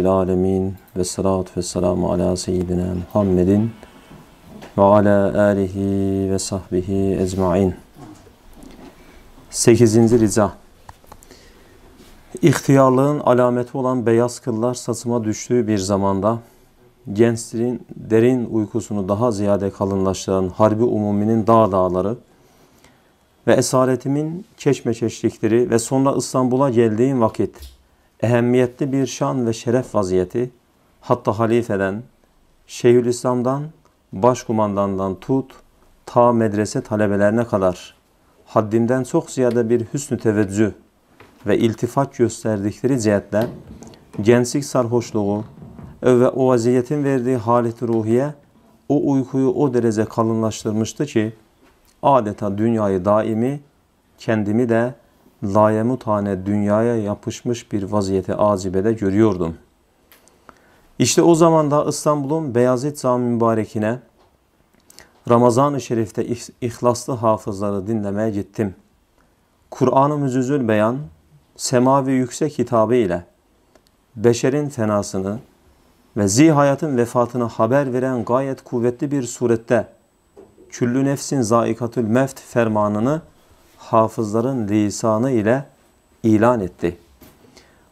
Rabbil alemin ve salatu ve selamu ala seyyidina Muhammedin ve ala alihi ve sahbihi ecmain. 8. Rica İhtiyarlığın alameti olan beyaz kıllar saçıma düştüğü bir zamanda gençlerin derin uykusunu daha ziyade kalınlaştıran harbi umuminin dağ dağları ve esaretimin çeşme çeşlikleri ve sonra İstanbul'a geldiğim vakit ehemmiyetli bir şan ve şeref vaziyeti hatta halifeden, Şeyhülislam'dan, başkumandandan tut, ta medrese talebelerine kadar haddimden çok ziyade bir hüsnü teveccüh ve iltifat gösterdikleri cihetle gençlik sarhoşluğu ve o vaziyetin verdiği halet ruhiye o uykuyu o derece kalınlaştırmıştı ki adeta dünyayı daimi kendimi de layemutane dünyaya yapışmış bir vaziyete azibede görüyordum. İşte o zaman da İstanbul'un Beyazıt Cami mübarekine Ramazan-ı Şerif'te ihlaslı hafızları dinlemeye gittim. Kur'an-ı Müzüzül Beyan, semavi yüksek hitabı ile beşerin fenasını ve zihayatın vefatını haber veren gayet kuvvetli bir surette küllü nefsin zaikatül meft fermanını hafızların lisanı ile ilan etti.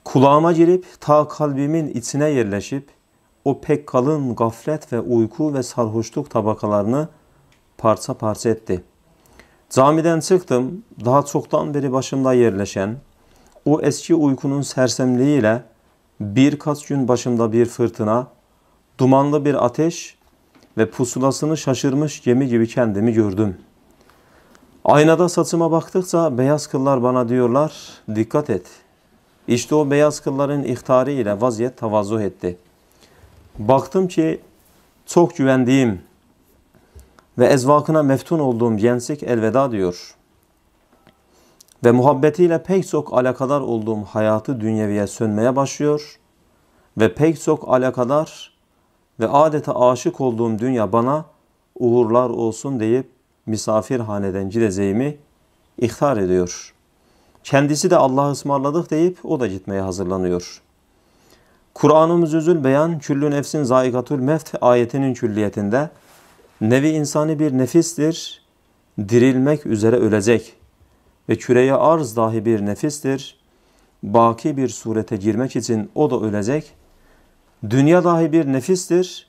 Kulağıma girip ta kalbimin içine yerleşip o pek kalın gaflet ve uyku ve sarhoşluk tabakalarını parça parça etti. Camiden çıktım, daha çoktan beri başımda yerleşen, o eski uykunun sersemliğiyle birkaç gün başımda bir fırtına, dumanlı bir ateş ve pusulasını şaşırmış gemi gibi kendimi gördüm.'' Aynada saçıma baktıkça beyaz kıllar bana diyorlar, dikkat et. İşte o beyaz kılların ihtari ile vaziyet tavazu etti. Baktım ki çok güvendiğim ve ezvakına meftun olduğum gençlik elveda diyor. Ve muhabbetiyle pek çok alakadar olduğum hayatı dünyeviye sönmeye başlıyor. Ve pek çok alakadar ve adeta aşık olduğum dünya bana uğurlar olsun deyip misafirhaneden Cirezeym'i ihtar ediyor. Kendisi de Allah'a ısmarladık deyip o da gitmeye hazırlanıyor. Kur'an'ımız üzül beyan küllü nefsin zayigatul mevt ayetinin külliyetinde nevi insani bir nefistir, dirilmek üzere ölecek ve küreye arz dahi bir nefistir, baki bir surete girmek için o da ölecek. Dünya dahi bir nefistir,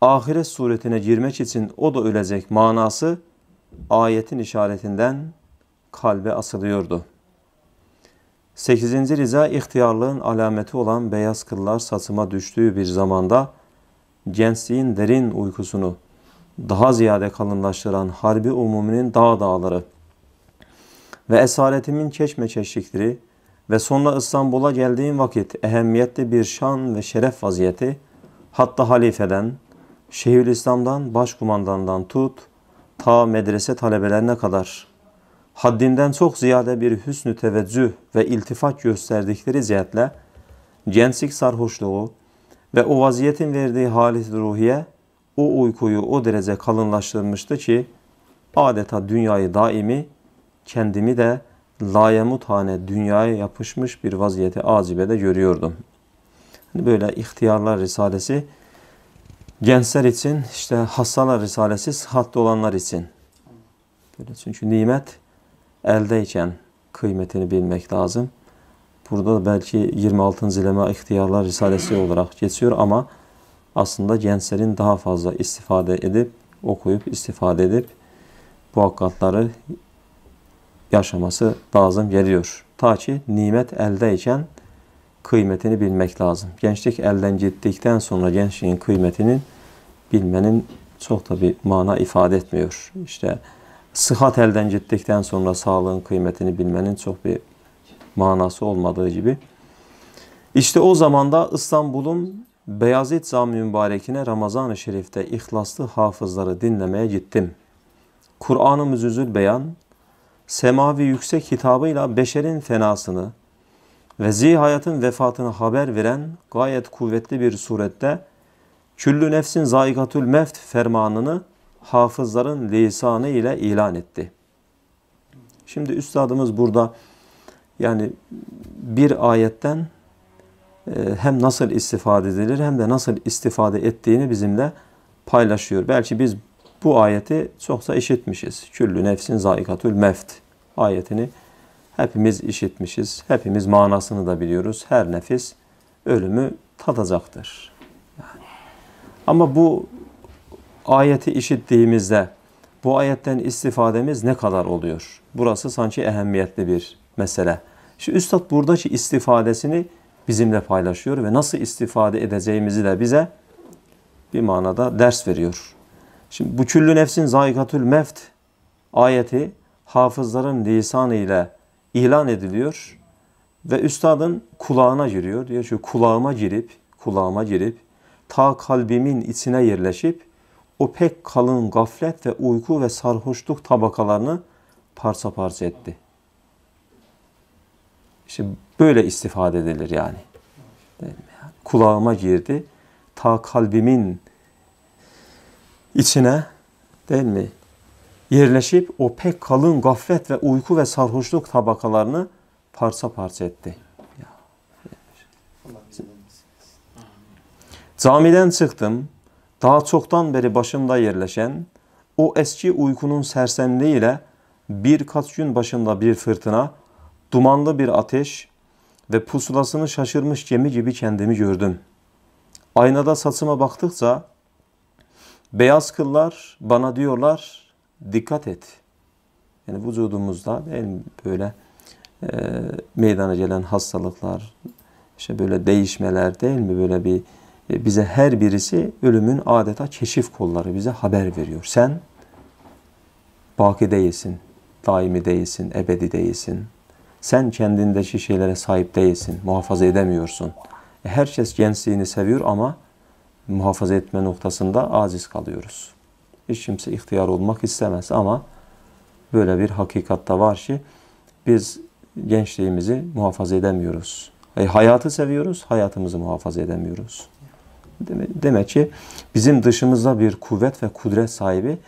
ahiret suretine girmek için o da ölecek manası ayetin işaretinden kalbe asılıyordu. Sekizinci Riza ihtiyarlığın alameti olan beyaz kıllar saçıma düştüğü bir zamanda gençliğin derin uykusunu daha ziyade kalınlaştıran harbi umuminin dağ dağları ve esaretimin çeşme çeşikleri ve sonra İstanbul'a geldiğim vakit ehemmiyetli bir şan ve şeref vaziyeti hatta halifeden, Şeyhülislam'dan, başkumandandan tut, ta medrese talebelerine kadar haddinden çok ziyade bir hüsnü teveccüh ve iltifat gösterdikleri cihetle gençlik sarhoşluğu ve o vaziyetin verdiği halis ruhiye o uykuyu o derece kalınlaştırmıştı ki adeta dünyayı daimi kendimi de layemuthane dünyaya yapışmış bir vaziyeti azibede görüyordum. Hani böyle ihtiyarlar Risalesi gençler için, işte hastalar risalesi, sıhhatli olanlar için. Böyle çünkü nimet eldeyken kıymetini bilmek lazım. Burada belki 26. Zileme İhtiyarlar Risalesi olarak geçiyor ama aslında gençlerin daha fazla istifade edip, okuyup, istifade edip bu hakikatları yaşaması lazım geliyor. Ta ki nimet eldeyken kıymetini bilmek lazım. Gençlik elden gittikten sonra gençliğin kıymetinin bilmenin çok da bir mana ifade etmiyor. İşte sıhhat elden gittikten sonra sağlığın kıymetini bilmenin çok bir manası olmadığı gibi. İşte o zamanda İstanbul'un Beyazıt Zami Mübarek'ine Ramazan-ı Şerif'te ihlaslı hafızları dinlemeye gittim. Kur'an-ı Müzüzül Beyan, semavi yüksek hitabıyla beşerin fenasını ve zihayatın vefatını haber veren gayet kuvvetli bir surette Küllü nefsin zaygatül Meft fermanını hafızların lisanı ile ilan etti. Şimdi üstadımız burada yani bir ayetten e, hem nasıl istifade edilir hem de nasıl istifade ettiğini bizimle paylaşıyor. Belki biz bu ayeti çoksa işitmişiz. Küllü nefsin zaikatül meft ayetini hepimiz işitmişiz. Hepimiz manasını da biliyoruz. Her nefis ölümü tadacaktır. Ama bu ayeti işittiğimizde bu ayetten istifademiz ne kadar oluyor? Burası sanki ehemmiyetli bir mesele. Şimdi Üstad buradaki istifadesini bizimle paylaşıyor ve nasıl istifade edeceğimizi de bize bir manada ders veriyor. Şimdi bu küllü nefsin zayikatül meft ayeti hafızların lisanı ile ilan ediliyor ve üstadın kulağına giriyor. Diyor şu kulağıma girip, kulağıma girip ta kalbimin içine yerleşip o pek kalın gaflet ve uyku ve sarhoşluk tabakalarını parça parça etti. İşte böyle istifade edilir yani. kulağıma girdi. Ta kalbimin içine değil mi? Yerleşip o pek kalın gaflet ve uyku ve sarhoşluk tabakalarını parça parça etti. Camiden çıktım. Daha çoktan beri başımda yerleşen o eski uykunun sersemliğiyle birkaç gün başımda bir fırtına, dumanlı bir ateş ve pusulasını şaşırmış gemi gibi kendimi gördüm. Aynada saçıma baktıkça beyaz kıllar bana diyorlar dikkat et. Yani vücudumuzda böyle e, meydana gelen hastalıklar, işte böyle değişmeler değil mi böyle bir e, bize her birisi ölümün adeta keşif kolları bize haber veriyor. Sen baki değilsin, daimi değilsin, ebedi değilsin. Sen kendindeki şeylere sahip değilsin, muhafaza edemiyorsun. E, herkes gençliğini seviyor ama muhafaza etme noktasında aziz kalıyoruz. Hiç kimse ihtiyar olmak istemez ama böyle bir hakikat hakikatta var ki biz gençliğimizi muhafaza edemiyoruz. E, hayatı seviyoruz, hayatımızı muhafaza edemiyoruz. Demek ki bizim dışımızda bir kuvvet ve kudret sahibi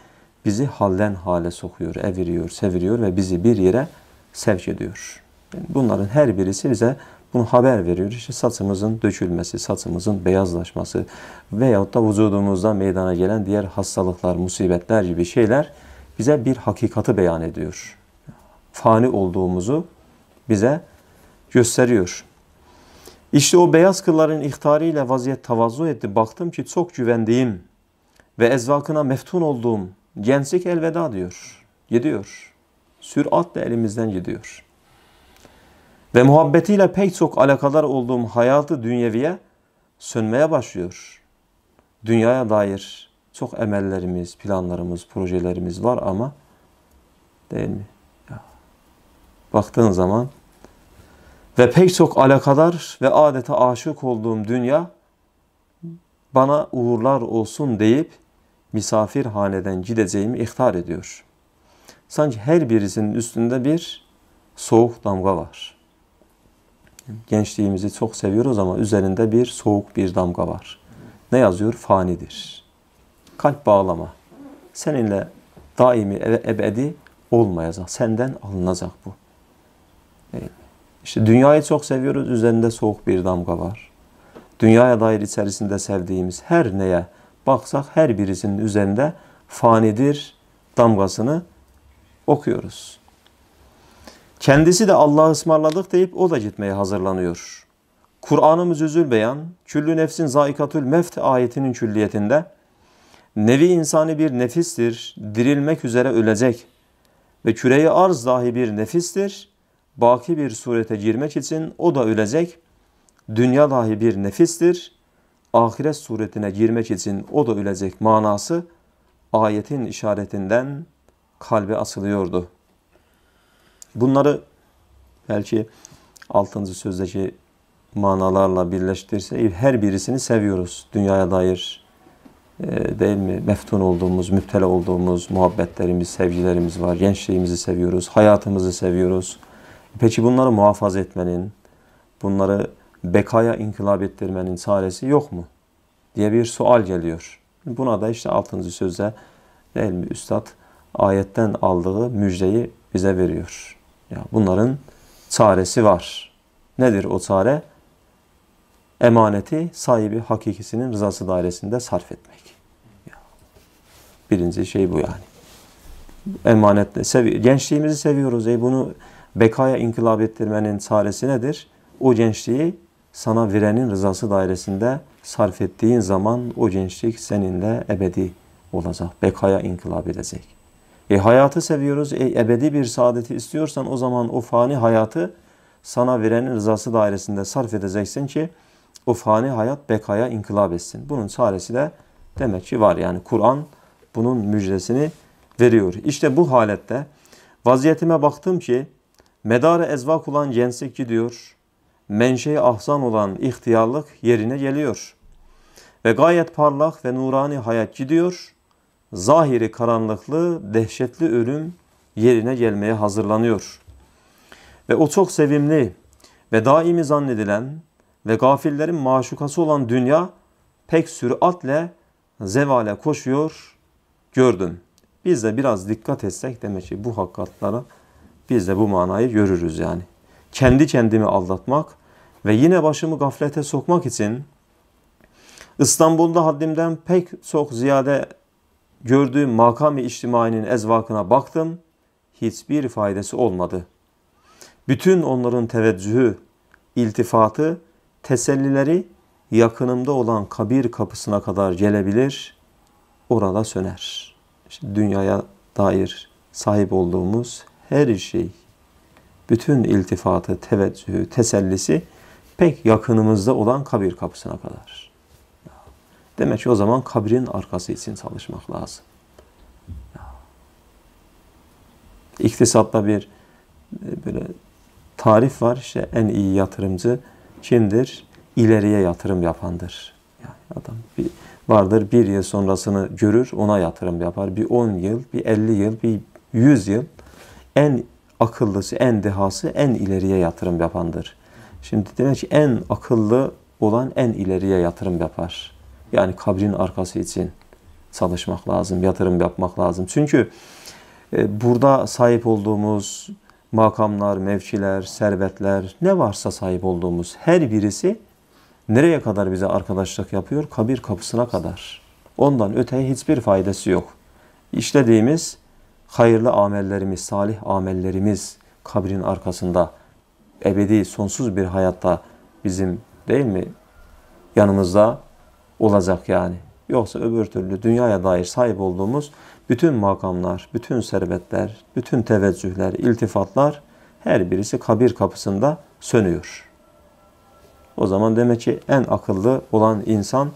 bizi halden hale sokuyor, eviriyor, seviriyor ve bizi bir yere sevk ediyor. Yani bunların her birisi bize bunu haber veriyor. İşte saçımızın dökülmesi, saçımızın beyazlaşması veyahut da vücudumuzda meydana gelen diğer hastalıklar, musibetler gibi şeyler bize bir hakikati beyan ediyor. Fani olduğumuzu bize gösteriyor. İşte o beyaz kılların ihtariyle vaziyet tavazu etti. Baktım ki çok güvendiğim ve ezvakına meftun olduğum gençlik elveda diyor. Gidiyor. Süratle elimizden gidiyor. Ve muhabbetiyle pek çok alakadar olduğum hayatı dünyeviye sönmeye başlıyor. Dünyaya dair çok emellerimiz, planlarımız, projelerimiz var ama değil mi? Ya. Baktığın zaman ve pek çok alakadar ve adeta aşık olduğum dünya bana uğurlar olsun deyip misafirhaneden gideceğimi ihtar ediyor. Sanki her birisinin üstünde bir soğuk damga var. Gençliğimizi çok seviyoruz ama üzerinde bir soğuk bir damga var. Ne yazıyor? Fanidir. Kalp bağlama. Seninle daimi ebedi olmayacak. Senden alınacak bu. Evet. İşte dünyayı çok seviyoruz, üzerinde soğuk bir damga var. Dünyaya dair içerisinde sevdiğimiz her neye baksak her birisinin üzerinde fanidir damgasını okuyoruz. Kendisi de Allah'ı ısmarladık deyip o da gitmeye hazırlanıyor. Kur'an'ımız üzül beyan, küllü nefsin zaikatül meft ayetinin külliyetinde nevi insani bir nefistir, dirilmek üzere ölecek ve küreyi arz dahi bir nefistir, baki bir surete girmek için o da ölecek. Dünya dahi bir nefistir. Ahiret suretine girmek için o da ölecek manası ayetin işaretinden kalbe asılıyordu. Bunları belki 6. sözdeki manalarla birleştirse her birisini seviyoruz. Dünyaya dair ee, değil mi? Meftun olduğumuz, müptele olduğumuz muhabbetlerimiz, sevgilerimiz var. Gençliğimizi seviyoruz, hayatımızı seviyoruz. Peki bunları muhafaza etmenin, bunları bekaya inkılap ettirmenin çaresi yok mu? diye bir sual geliyor. Buna da işte 6. sözde değil mi üstad ayetten aldığı müjdeyi bize veriyor. Ya bunların çaresi var. Nedir o çare? Emaneti sahibi hakikisinin rızası dairesinde sarf etmek. Birinci şey bu yani. Emanetle sevi gençliğimizi seviyoruz. E bunu bekaya inkılap ettirmenin çaresi nedir? O gençliği sana verenin rızası dairesinde sarf ettiğin zaman o gençlik seninle ebedi olacak. Bekaya inkılap edecek. E hayatı seviyoruz. E ebedi bir saadeti istiyorsan o zaman o fani hayatı sana verenin rızası dairesinde sarf edeceksin ki o fani hayat bekaya inkılap etsin. Bunun çaresi de demek ki var. Yani Kur'an bunun müjdesini veriyor. İşte bu halette vaziyetime baktım ki Medare ezvak olan censlik gidiyor. Menşe ahsan olan ihtiyarlık yerine geliyor. Ve gayet parlak ve nurani hayat gidiyor. Zahiri karanlıklı, dehşetli ölüm yerine gelmeye hazırlanıyor. Ve o çok sevimli ve daimi zannedilen ve gafillerin maşukası olan dünya pek süratle zevale koşuyor gördüm. Biz de biraz dikkat etsek demek ki bu hakikatlara biz de bu manayı görürüz yani. Kendi kendimi aldatmak ve yine başımı gaflete sokmak için İstanbul'da haddimden pek çok ziyade gördüğüm makam-ı içtimainin ezvakına baktım. Hiçbir faydası olmadı. Bütün onların teveccühü, iltifatı, tesellileri yakınımda olan kabir kapısına kadar gelebilir, orada söner. İşte dünyaya dair sahip olduğumuz her şey, bütün iltifatı, teveccühü, tesellisi pek yakınımızda olan kabir kapısına kadar. Demek ki o zaman kabrin arkası için çalışmak lazım. İktisatta bir e, böyle tarif var. işte en iyi yatırımcı kimdir? İleriye yatırım yapandır. Yani adam bir vardır bir yıl sonrasını görür ona yatırım yapar. Bir 10 yıl, bir 50 yıl, bir 100 yıl en akıllısı, en dehası, en ileriye yatırım yapandır. Şimdi demek ki en akıllı olan en ileriye yatırım yapar. Yani kabrin arkası için çalışmak lazım, yatırım yapmak lazım. Çünkü e, burada sahip olduğumuz makamlar, mevkiler, servetler ne varsa sahip olduğumuz her birisi nereye kadar bize arkadaşlık yapıyor? Kabir kapısına kadar. Ondan öteye hiçbir faydası yok. İşlediğimiz hayırlı amellerimiz, salih amellerimiz kabrin arkasında ebedi, sonsuz bir hayatta bizim değil mi yanımızda olacak yani. Yoksa öbür türlü dünyaya dair sahip olduğumuz bütün makamlar, bütün servetler, bütün teveccühler, iltifatlar her birisi kabir kapısında sönüyor. O zaman demek ki en akıllı olan insan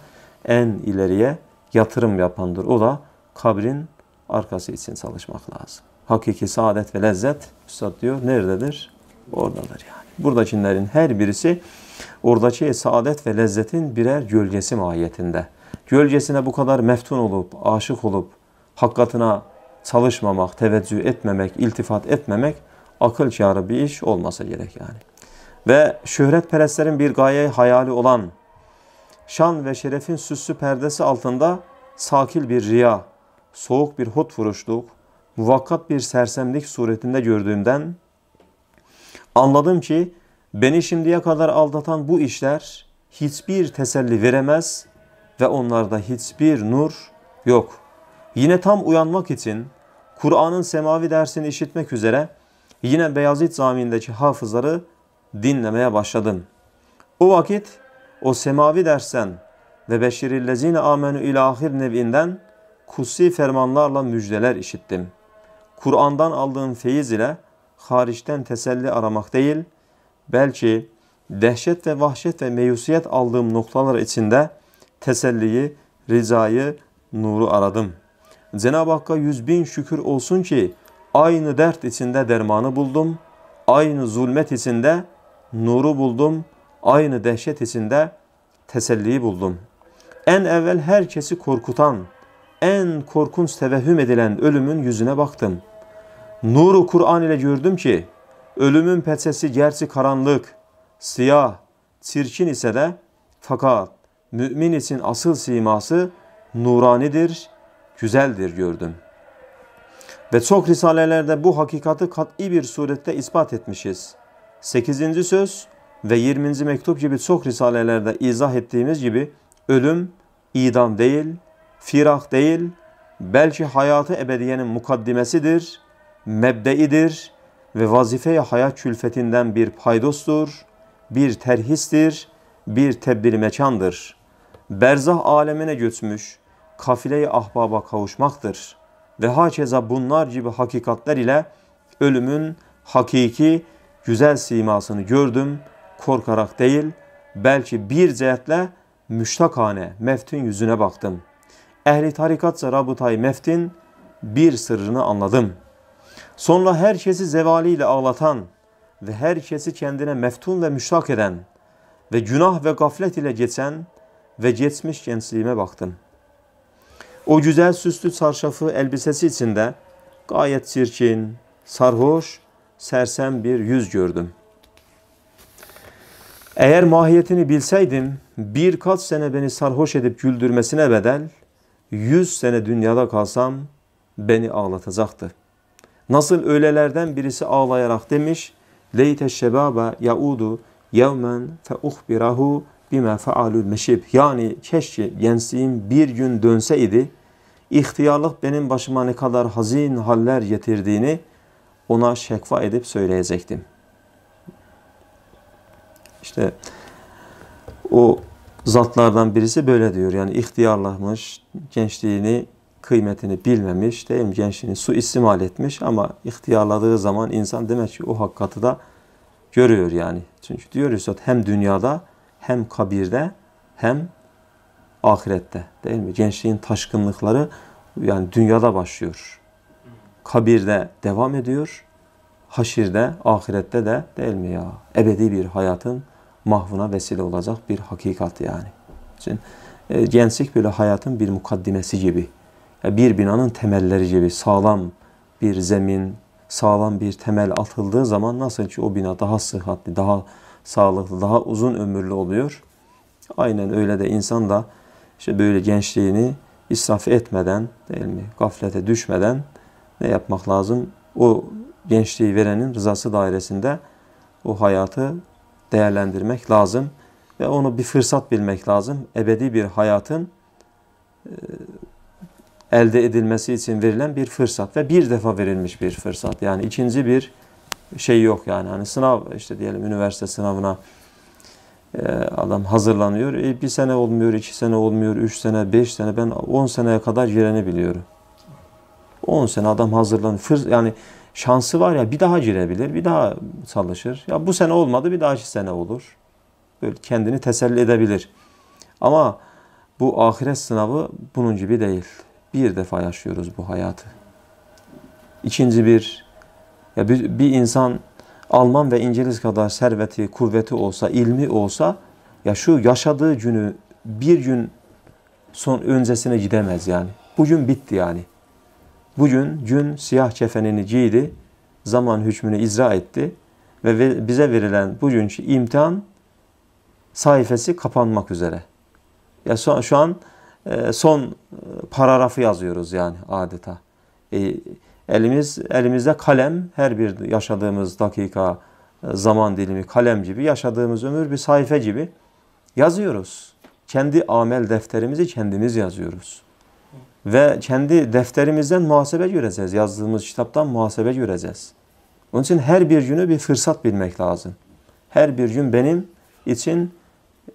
en ileriye yatırım yapandır. O da kabrin arkası için çalışmak lazım. Hakiki saadet ve lezzet Üstad diyor nerededir? Oradadır yani. Buradakilerin her birisi oradaki saadet ve lezzetin birer gölgesi mahiyetinde. Gölgesine bu kadar meftun olup, aşık olup, hakkatına çalışmamak, teveccüh etmemek, iltifat etmemek akıl kârı bir iş olmasa gerek yani. Ve şöhret perestlerin bir gaye hayali olan şan ve şerefin süslü perdesi altında sakil bir riya soğuk bir hot vuruşluk, muvakkat bir sersemlik suretinde gördüğümden anladım ki beni şimdiye kadar aldatan bu işler hiçbir teselli veremez ve onlarda hiçbir nur yok. Yine tam uyanmak için Kur'an'ın semavi dersini işitmek üzere yine Beyazıt zamindeki hafızları dinlemeye başladım. O vakit o semavi dersen ve beşirillezine amenü ilahir nev'inden kutsi fermanlarla müjdeler işittim. Kur'an'dan aldığım feyiz ile hariçten teselli aramak değil, belki dehşet ve vahşet ve meyusiyet aldığım noktalar içinde teselliyi, rizayı, nuru aradım. Cenab-ı Hakk'a yüz bin şükür olsun ki aynı dert içinde dermanı buldum, aynı zulmet içinde nuru buldum, aynı dehşet içinde teselliyi buldum. En evvel herkesi korkutan, en korkunç tevehhüm edilen ölümün yüzüne baktım. Nuru Kur'an ile gördüm ki ölümün peçesi gerçi karanlık, siyah, çirkin ise de fakat mümin için asıl siması nuranidir, güzeldir gördüm. Ve çok risalelerde bu hakikati kat'i bir surette ispat etmişiz. 8. söz ve 20. mektup gibi çok risalelerde izah ettiğimiz gibi ölüm idam değil, Firah değil, belki hayatı ebediyenin mukaddimesidir, mebdeidir ve vazifeye hayat külfetinden bir paydostur, bir terhistir, bir tebdil mekandır. Berzah alemine götmüş, kafile-i ahbaba kavuşmaktır. Ve hakeza bunlar gibi hakikatler ile ölümün hakiki güzel simasını gördüm, korkarak değil, belki bir cihetle müştakane meftun yüzüne baktım.'' ehli tarikatsa Rabıtay Meft'in bir sırrını anladım. Sonra herkesi zevaliyle ağlatan ve herkesi kendine meftun ve müştak eden ve günah ve gaflet ile geçen ve geçmiş gençliğime baktım. O güzel süslü sarşafı elbisesi içinde gayet çirkin, sarhoş, sersem bir yüz gördüm. Eğer mahiyetini bilseydim birkaç sene beni sarhoş edip güldürmesine bedel yüz sene dünyada kalsam beni ağlatacaktı. Nasıl ölelerden birisi ağlayarak demiş, Leyte şebaba yaudu yevmen fe uhbirahu bime faalul meşib. Yani keşke gençliğim bir gün dönseydi, ihtiyarlık benim başıma ne kadar hazin haller getirdiğini ona şekva edip söyleyecektim. İşte o zatlardan birisi böyle diyor. Yani ihtiyarlamış, gençliğini kıymetini bilmemiş, değil mi? Gençliğini su suistimal etmiş ama ihtiyarladığı zaman insan demek ki o hakikati da görüyor yani. Çünkü diyor Üstad hem dünyada hem kabirde hem ahirette değil mi? Gençliğin taşkınlıkları yani dünyada başlıyor. Kabirde devam ediyor. Haşirde, ahirette de değil mi ya? Ebedi bir hayatın mahvına vesile olacak bir hakikat yani. Için e, gençlik böyle hayatın bir mukaddimesi gibi, yani bir binanın temelleri gibi sağlam bir zemin, sağlam bir temel atıldığı zaman nasıl ki o bina daha sıhhatli, daha sağlıklı, daha uzun ömürlü oluyor. Aynen öyle de insan da işte böyle gençliğini israf etmeden, değil mi? Gaflete düşmeden ne yapmak lazım? O gençliği verenin rızası dairesinde o hayatı değerlendirmek lazım ve onu bir fırsat bilmek lazım. Ebedi bir hayatın e, elde edilmesi için verilen bir fırsat ve bir defa verilmiş bir fırsat. Yani ikinci bir şey yok yani. Hani sınav işte diyelim üniversite sınavına e, adam hazırlanıyor. E, bir sene olmuyor, iki sene olmuyor, üç sene, beş sene ben on seneye kadar yerini biliyorum. On sene adam hazırlanıyor. Yani şansı var ya bir daha girebilir, bir daha çalışır. Ya bu sene olmadı bir dahaki sene olur. Böyle kendini teselli edebilir. Ama bu ahiret sınavı bunun gibi değil. Bir defa yaşıyoruz bu hayatı. İkinci bir, ya bir, bir insan Alman ve İngiliz kadar serveti, kuvveti olsa, ilmi olsa ya şu yaşadığı günü bir gün son öncesine gidemez yani. Bugün bitti yani. Bugün gün siyah kefenini giydi, zaman hükmünü icra etti ve bize verilen bugünkü imtihan sayfası kapanmak üzere. Ya şu, şu an e, son e, paragrafı yazıyoruz yani adeta. E, elimiz elimizde kalem, her bir yaşadığımız dakika, zaman dilimi kalem gibi, yaşadığımız ömür bir sayfa gibi yazıyoruz. Kendi amel defterimizi kendimiz yazıyoruz. Ve kendi defterimizden muhasebe göreceğiz. Yazdığımız kitaptan muhasebe göreceğiz. Onun için her bir günü bir fırsat bilmek lazım. Her bir gün benim için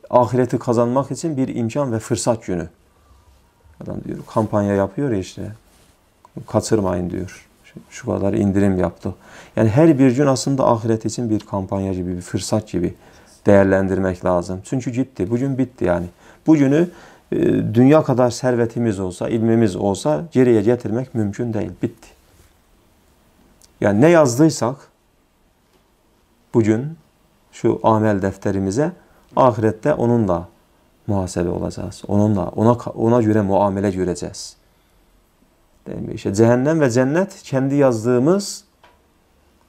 ahireti kazanmak için bir imkan ve fırsat günü. Adam diyor kampanya yapıyor işte. Kaçırmayın diyor. Şu kadar indirim yaptı. Yani her bir gün aslında ahiret için bir kampanya gibi, bir fırsat gibi değerlendirmek lazım. Çünkü ciddi, Bugün bitti yani. Bugünü ee, dünya kadar servetimiz olsa, ilmimiz olsa geriye getirmek mümkün değil. Bitti. Yani ne yazdıysak bugün şu amel defterimize ahirette onunla muhasebe olacağız. Onunla ona ona göre muamele göreceğiz. Değil mi? İşte cehennem ve cennet kendi yazdığımız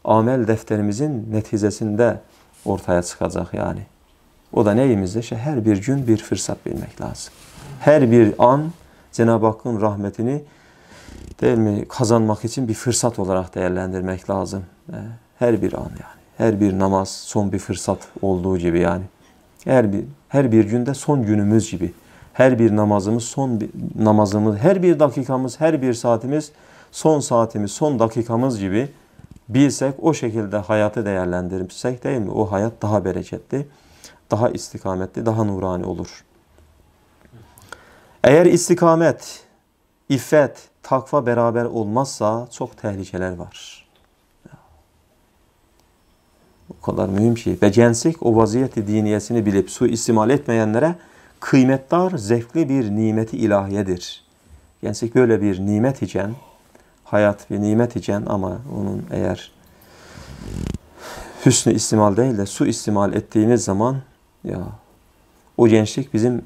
amel defterimizin neticesinde ortaya çıkacak yani. O da neyimizde? İşte her bir gün bir fırsat bilmek lazım her bir an Cenab-ı Hakk'ın rahmetini değil mi kazanmak için bir fırsat olarak değerlendirmek lazım. Ee, her bir an yani. Her bir namaz son bir fırsat olduğu gibi yani. Her bir her bir günde son günümüz gibi. Her bir namazımız son bir namazımız, her bir dakikamız, her bir saatimiz son saatimiz, son dakikamız gibi bilsek o şekilde hayatı değerlendirirsek değil mi? O hayat daha bereketli, daha istikametli, daha nurani olur. Eğer istikamet, iffet, takva beraber olmazsa çok tehlikeler var. O kadar mühim ki. Şey. Ve censik o vaziyeti diniyesini bilip su istimal etmeyenlere kıymetdar, zevkli bir nimeti ilahiyedir. Censik böyle bir nimet iken, hayat bir nimet iken ama onun eğer hüsnü istimal değil de su istimal ettiğimiz zaman ya o gençlik bizim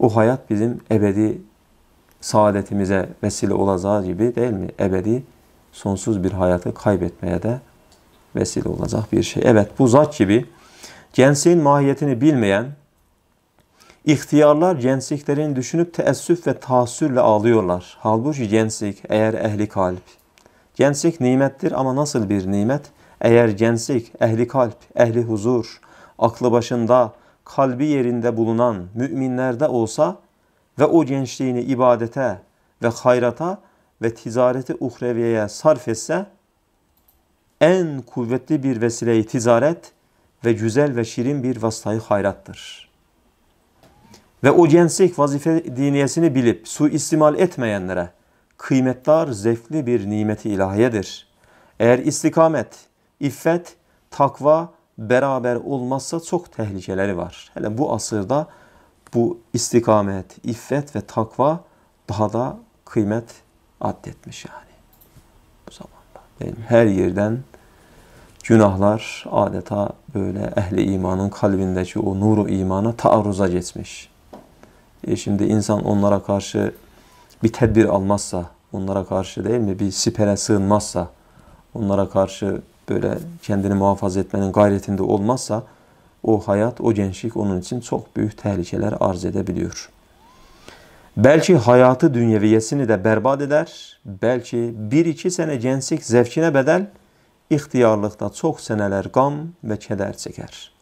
o hayat bizim ebedi saadetimize vesile olacağı gibi değil mi? Ebedi sonsuz bir hayatı kaybetmeye de vesile olacak bir şey. Evet bu zat gibi censin mahiyetini bilmeyen ihtiyarlar censliklerini düşünüp teessüf ve tahassürle ağlıyorlar. Halbuki censik eğer ehli kalp. censik nimettir ama nasıl bir nimet? Eğer censik ehli kalp, ehli huzur, aklı başında, kalbi yerinde bulunan müminlerde olsa ve o gençliğini ibadete ve hayrata ve ticareti uhreviyeye sarf etse en kuvvetli bir vesileyi ticaret ve güzel ve şirin bir vasıtayı hayrattır. Ve o gençlik vazife diniyesini bilip suistimal etmeyenlere kıymetdar, zevkli bir nimeti ilahiyedir. Eğer istikamet, iffet, takva beraber olmazsa çok tehlikeleri var. Hele bu asırda bu istikamet, iffet ve takva daha da kıymet addetmiş yani. Bu zamanda. Yani her yerden günahlar adeta böyle ehli imanın kalbindeki o nuru imana taarruza geçmiş. E şimdi insan onlara karşı bir tedbir almazsa, onlara karşı değil mi bir sipere sığınmazsa, onlara karşı böyle kendini muhafaza etmenin gayretinde olmazsa o hayat, o gençlik onun için çok büyük tehlikeler arz edebiliyor. Belki hayatı dünyeviyesini de berbat eder. Belki bir iki sene gençlik zevkine bedel ihtiyarlıkta çok seneler gam ve keder çeker.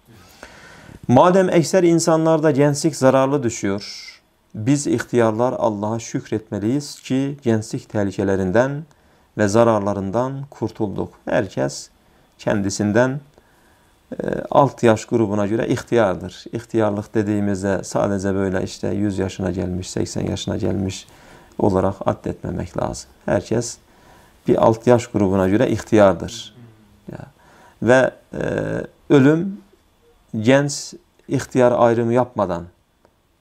Madem ekser insanlarda gençlik zararlı düşüyor, biz ihtiyarlar Allah'a şükretmeliyiz ki gençlik tehlikelerinden ve zararlarından kurtulduk. Herkes kendisinden e, alt yaş grubuna göre ihtiyardır. İhtiyarlık dediğimizde sadece böyle işte 100 yaşına gelmiş, 80 yaşına gelmiş olarak addetmemek lazım. Herkes bir alt yaş grubuna göre ihtiyardır. Ya. Ve e, ölüm genç ihtiyar ayrımı yapmadan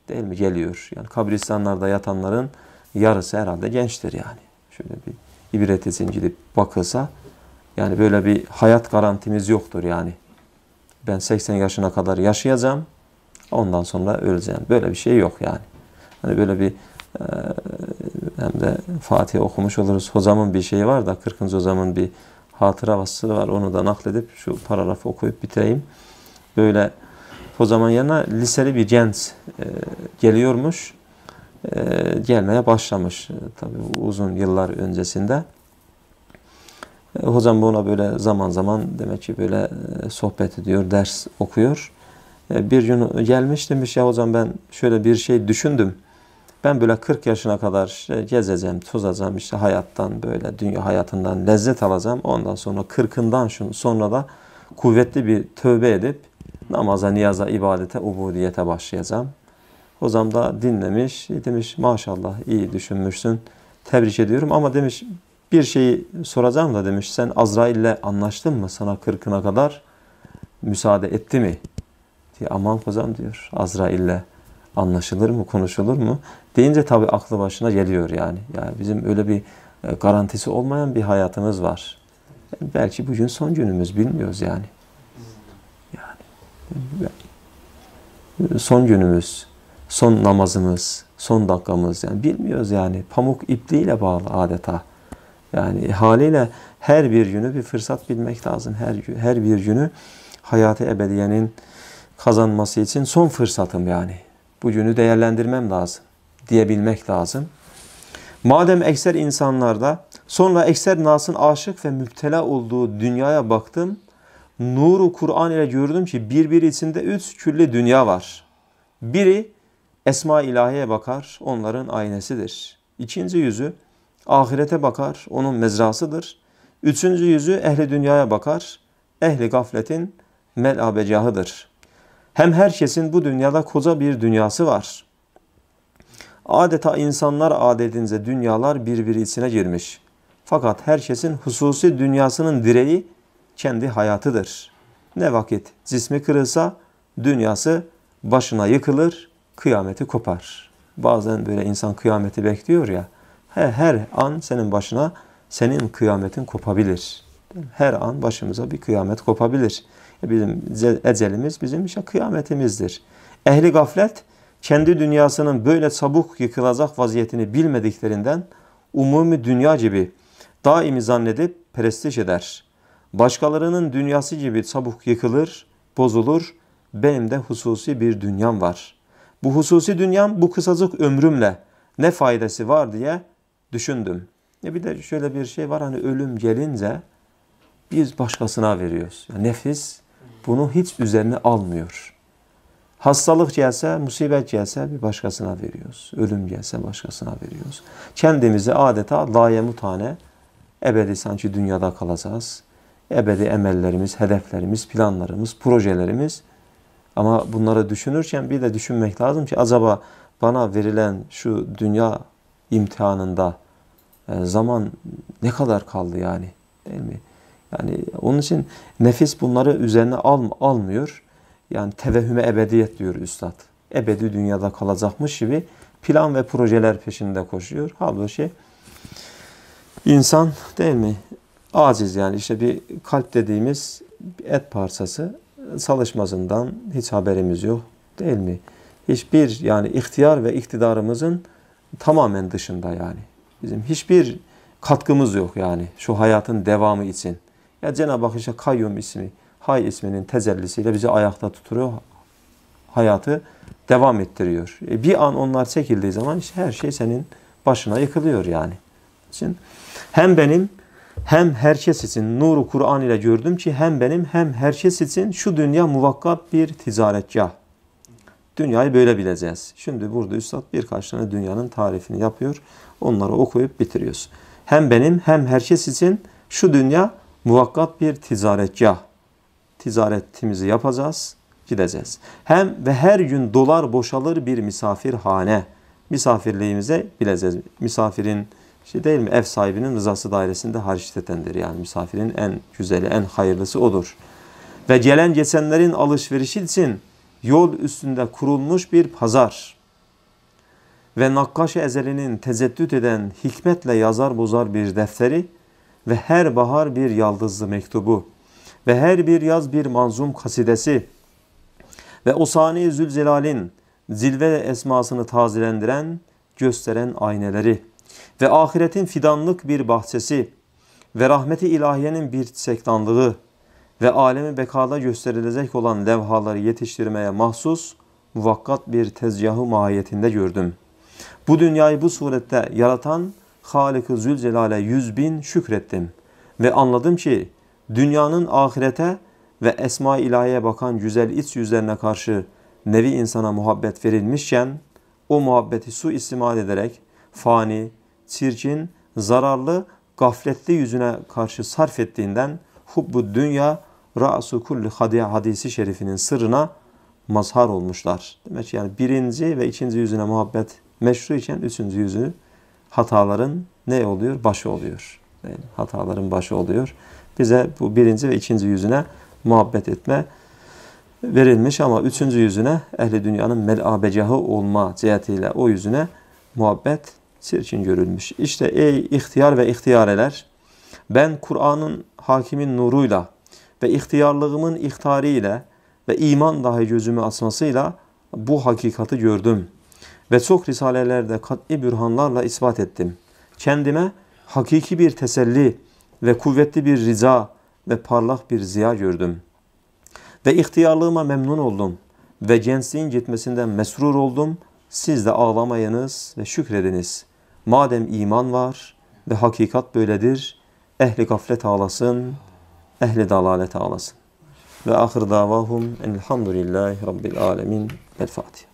değil mi geliyor. Yani kabristanlarda yatanların yarısı herhalde gençtir yani. Şöyle bir ibret edin gidip bakılsa yani böyle bir hayat garantimiz yoktur yani. Ben 80 yaşına kadar yaşayacağım. Ondan sonra öleceğim. Böyle bir şey yok yani. Hani böyle bir e, hem de Fatih okumuş oluruz. Hocamın bir şeyi var da 40. hocamın bir hatıra vasıtı var. Onu da nakledip şu paragrafı okuyup bitireyim. Böyle o zaman yanına liseli bir genç e, geliyormuş. E, gelmeye başlamış. E, tabii uzun yıllar öncesinde. E, hocam buna böyle zaman zaman demek ki böyle e, sohbet ediyor, ders okuyor. E, bir gün gelmiş demiş ya hocam ben şöyle bir şey düşündüm. Ben böyle 40 yaşına kadar işte gezeceğim, tozacağım işte hayattan böyle dünya hayatından lezzet alacağım. Ondan sonra 40'ından sonra da kuvvetli bir tövbe edip namaza, niyaza, ibadete, ubudiyete başlayacağım. Hocam da dinlemiş. Demiş maşallah iyi düşünmüşsün. Tebrik ediyorum ama demiş bir şeyi soracağım da demiş sen Azrail'le anlaştın mı sana kırkına kadar müsaade etti mi? Diye, Aman hocam diyor Azrail'le anlaşılır mı konuşulur mu? Deyince tabii aklı başına geliyor yani. Yani bizim öyle bir e, garantisi olmayan bir hayatımız var. Belki bugün son günümüz bilmiyoruz yani. Yani e, son günümüz, son namazımız, son dakikamız yani bilmiyoruz yani. Pamuk ipliğiyle bağlı adeta. Yani haliyle her bir günü bir fırsat bilmek lazım. Her, her bir günü hayatı ebediyenin kazanması için son fırsatım yani. Bu günü değerlendirmem lazım diyebilmek lazım. Madem ekser insanlarda sonra ekser nasın aşık ve müptela olduğu dünyaya baktım. Nuru Kur'an ile gördüm ki birbiri içinde üç külli dünya var. Biri Esma ilahiye bakar, onların aynesidir. İkinci yüzü ahirete bakar, onun mezrasıdır. Üçüncü yüzü ehli dünyaya bakar, ehli gafletin melabecahıdır. Hem herkesin bu dünyada koca bir dünyası var. Adeta insanlar adedince dünyalar birbiri içine girmiş. Fakat herkesin hususi dünyasının direği kendi hayatıdır. Ne vakit cismi kırılsa dünyası başına yıkılır, kıyameti kopar. Bazen böyle insan kıyameti bekliyor ya her, her an senin başına senin kıyametin kopabilir. Her an başımıza bir kıyamet kopabilir. E, bizim ecelimiz bizim işte kıyametimizdir. Ehli gaflet kendi dünyasının böyle sabuk yıkılacak vaziyetini bilmediklerinden umumi dünya gibi daimi zannedip prestij eder. Başkalarının dünyası gibi sabuk yıkılır, bozulur. Benim de hususi bir dünyam var. Bu hususi dünyam bu kısacık ömrümle ne faydası var diye düşündüm. Ya e bir de şöyle bir şey var hani ölüm gelince biz başkasına veriyoruz. Yani nefis bunu hiç üzerine almıyor. Hastalık gelse, musibet gelse bir başkasına veriyoruz. Ölüm gelse başkasına veriyoruz. Kendimizi adeta layemutane ebedi sanki dünyada kalacağız. Ebedi emellerimiz, hedeflerimiz, planlarımız, projelerimiz. Ama bunları düşünürken bir de düşünmek lazım ki acaba bana verilen şu dünya imtihanında e, zaman ne kadar kaldı yani değil mi? Yani onun için nefis bunları üzerine alm almıyor. Yani tevehüme ebediyet diyor üstad. Ebedi dünyada kalacakmış gibi plan ve projeler peşinde koşuyor. Halbuki insan değil mi? Aciz yani işte bir kalp dediğimiz et parçası çalışmasından hiç haberimiz yok değil mi? Hiçbir yani ihtiyar ve iktidarımızın tamamen dışında yani. Bizim hiçbir katkımız yok yani şu hayatın devamı için. Ya Cenab-ı Hak işte Kayyum ismi, Hay isminin tecellisiyle bizi ayakta tutuyor, hayatı devam ettiriyor. E bir an onlar çekildiği zaman işte her şey senin başına yıkılıyor yani. Için hem benim hem herkes için nuru Kur'an ile gördüm ki hem benim hem herkes için şu dünya muvakkat bir ticaretgah. Dünyayı böyle bileceğiz. Şimdi burada Üstad bir tane dünyanın tarifini yapıyor. Onları okuyup bitiriyoruz. Hem benim hem herkes için şu dünya muvakkat bir ticaretgah. Ticaretimizi yapacağız, gideceğiz. Hem ve her gün dolar boşalır bir misafirhane. Misafirliğimize bileceğiz. Misafirin şey değil mi? Ev sahibinin rızası dairesinde harçtetendir. Yani misafirin en güzeli, en hayırlısı odur. Ve gelen geçenlerin alışverişi için yol üstünde kurulmuş bir pazar ve nakkaş ezelinin tezettüt eden hikmetle yazar bozar bir defteri ve her bahar bir yaldızlı mektubu ve her bir yaz bir manzum kasidesi ve o sani Zülcelal'in zilve esmasını tazelendiren, gösteren ayneleri ve ahiretin fidanlık bir bahçesi ve rahmeti ilahiyenin bir sektanlığı ve alemi bekada gösterilecek olan levhaları yetiştirmeye mahsus muvakkat bir tezgahı mahiyetinde gördüm. Bu dünyayı bu surette yaratan Halık-ı Zülcelal'e yüz bin şükrettim ve anladım ki dünyanın ahirete ve Esma-i bakan güzel iç yüzlerine karşı nevi insana muhabbet verilmişken o muhabbeti su istimal ederek fani, çirkin, zararlı, gafletli yüzüne karşı sarf ettiğinden hubbu dünya ra'su kulli hadiye hadisi şerifinin sırrına mazhar olmuşlar. Demek yani birinci ve ikinci yüzüne muhabbet meşru iken üçüncü yüzü hataların ne oluyor? Başı oluyor. Yani hataların başı oluyor. Bize bu birinci ve ikinci yüzüne muhabbet etme verilmiş ama üçüncü yüzüne ehli dünyanın melabecahı olma cihetiyle o yüzüne muhabbet çirkin görülmüş. İşte ey ihtiyar ve ihtiyareler ben Kur'an'ın hakimin nuruyla ve ihtiyarlığımın ihtariyle ve iman dahi gözüme asmasıyla bu hakikati gördüm. Ve çok risalelerde kat'i bürhanlarla ispat ettim. Kendime hakiki bir teselli ve kuvvetli bir rica ve parlak bir ziya gördüm. Ve ihtiyarlığıma memnun oldum ve gençliğin gitmesinden mesrur oldum. Siz de ağlamayınız ve şükrediniz. Madem iman var ve hakikat böyledir, Əhli qaflət ağlasın, əhli dalalət ağlasın. Və axır davahum, elhamdülillahi rabbil aləmin, el-Fatiha.